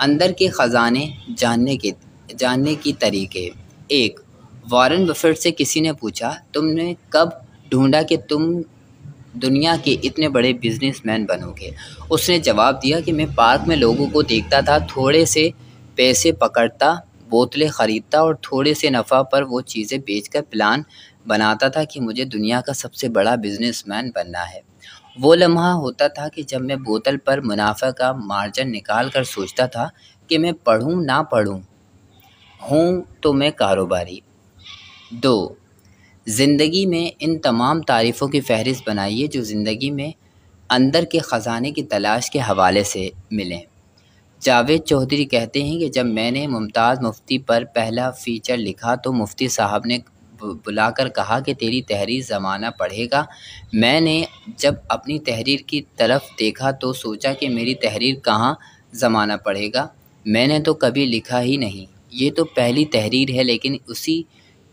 अंदर के ख़जाने जानने के जानने की तरीके एक वारन बफेट से किसी ने पूछा तुमने कब ढूंढा कि तुम दुनिया के इतने बड़े बिजनेसमैन बनोगे उसने जवाब दिया कि मैं पार्क में लोगों को देखता था थोड़े से पैसे पकड़ता बोतलें ख़रीदता और थोड़े से नफ़ा पर वो चीज़ें बेचकर प्लान बनाता था कि मुझे दुनिया का सबसे बड़ा बिजनेसमैन बनना है वो लम्हा होता था कि जब मैं बोतल पर मुनाफा का मार्जिन निकाल कर सोचता था कि मैं पढ़ूँ ना पढ़ूँ हूँ तो मैं कारोबारी दो ज़िंदगी में इन तमाम तारीफ़ों की फहरिस्त बनाइए जो ज़िंदगी में अंदर के ख़जाने की तलाश के हवाले से मिलें जावेद चौधरी कहते हैं कि जब मैंने मुमताज़ मुफ्ती पर पहला फ़ीचर लिखा तो मुफ्ती साहब ने बुलाकर कहा कि तेरी तहरीर ज़माना पढ़ेगा मैंने जब अपनी तहरीर की तरफ देखा तो सोचा कि मेरी तहरीर कहाँ ज़माना पढ़ेगा मैंने तो कभी लिखा ही नहीं ये तो पहली तहरीर है लेकिन उसी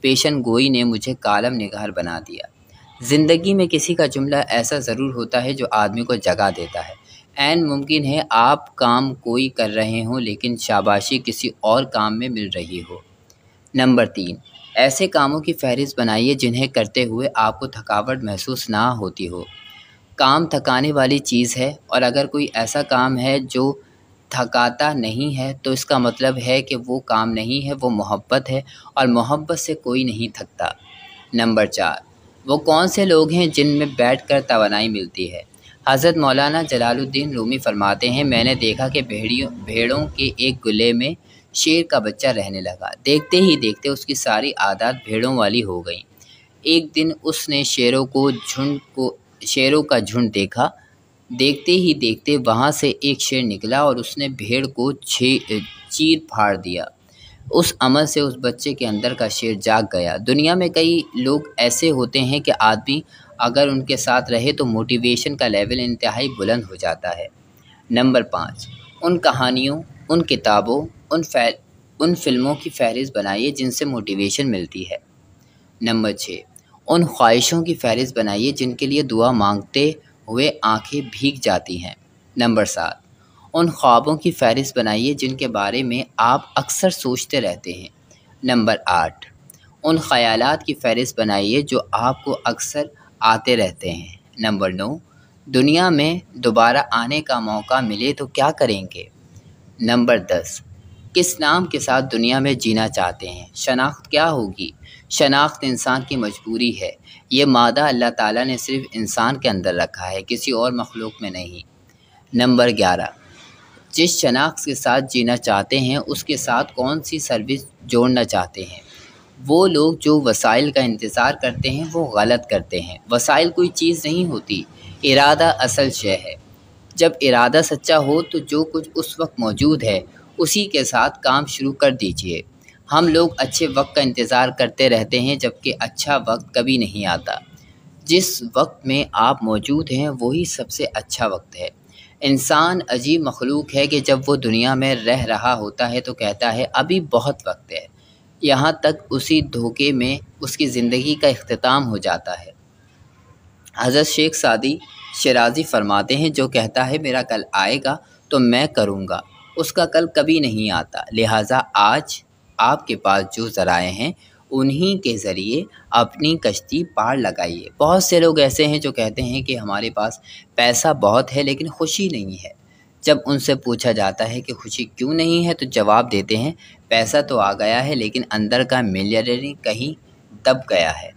पेशन गोई ने मुझे कालम निगार बना दिया ज़िंदगी में किसी का जुमला ऐसा ज़रूर होता है जो आदमी को जगा देता है एन मुमकिन है आप काम कोई कर रहे हो लेकिन शाबाशी किसी और काम में मिल रही हो नंबर तीन ऐसे कामों की फहरिस्त बनाइए जिन्हें करते हुए आपको थकावट महसूस ना होती हो काम थकाने वाली चीज़ है और अगर कोई ऐसा काम है जो थकाता नहीं है तो इसका मतलब है कि वो काम नहीं है वो मोहब्बत है और मोहब्बत से कोई नहीं थकता नंबर चार वो कौन से लोग हैं जिनमें बैठ कर तोानाई मिलती है हज़रत मौलाना जलालुद्दीन रूमी फरमाते हैं मैंने देखा कि भेड़ियों भेड़ों के एक गुले में शेर का बच्चा रहने लगा देखते ही देखते उसकी सारी आदत भेड़ों वाली हो गई एक दिन उसने शेरों को झुंड को शेरों का झुंड देखा देखते ही देखते वहाँ से एक शेर निकला और उसने भेड़ को छे चीर फाड़ दिया उस अमल से उस बच्चे के अंदर का शेर जाग गया दुनिया में कई लोग ऐसे होते हैं कि आदमी अगर उनके साथ रहे तो मोटिवेशन का लेवल इंतहाई बुलंद हो जाता है नंबर पाँच उन कहानियों उन किताबों उन उन फ़िल्मों की फ़हरिस्त बनाइए जिनसे मोटिवेशन मिलती है नंबर छः उन ख्वाहिशों की फ़हरिस्त बनाइए जिनके लिए दुआ मांगते हुए आंखें भीग जाती हैं नंबर सात उन ख्वाबों की फ़हरिस्त बनाइए जिनके बारे में आप अक्सर सोचते रहते हैं नंबर आठ उन ख़्याल की फ़हरिस्त बनाइए जो आपको अक्सर आते रहते हैं नंबर नौ दुनिया में दोबारा आने का मौका मिले तो क्या करेंगे नंबर दस किस नाम के साथ दुनिया में जीना चाहते हैं शनाख्त क्या होगी शनाख्त इंसान की मजबूरी है ये मादा अल्लाह ताला ने सिर्फ इंसान के अंदर रखा है किसी और मखलूक में नहीं नंबर ग्यारह जिस शनाख्त के साथ जीना चाहते हैं उसके साथ कौन सी सर्विस जोड़ना चाहते हैं वो लोग जो वसाइल का इंतज़ार करते हैं वो गलत करते हैं वसाइल कोई चीज़ नहीं होती इरादा असल शय है जब इरादा सच्चा हो तो जो कुछ उस वक्त मौजूद है उसी के साथ काम शुरू कर दीजिए हम लोग अच्छे वक्त का इंतज़ार करते रहते हैं जबकि अच्छा वक्त कभी नहीं आता जिस वक्त में आप मौजूद हैं वही सबसे अच्छा वक्त है इंसान अजीब मखलूक है कि जब वो दुनिया में रह रहा होता है तो कहता है अभी बहुत वक्त है यहाँ तक उसी धोखे में उसकी ज़िंदगी का अख्ताम हो जाता है हज़रत शेख सादी शराजी फरमाते हैं जो कहता है मेरा कल आएगा तो मैं करूँगा उसका कल कभी नहीं आता लिहाजा आज आपके पास जो ज़राए हैं उन्हीं के ज़रिए अपनी कश्ती पार लगाइए बहुत से लोग ऐसे हैं जो कहते हैं कि हमारे पास पैसा बहुत है लेकिन खुशी नहीं है जब उनसे पूछा जाता है कि खुशी क्यों नहीं है तो जवाब देते हैं पैसा तो आ गया है लेकिन अंदर का मिलियनरी कहीं दब गया है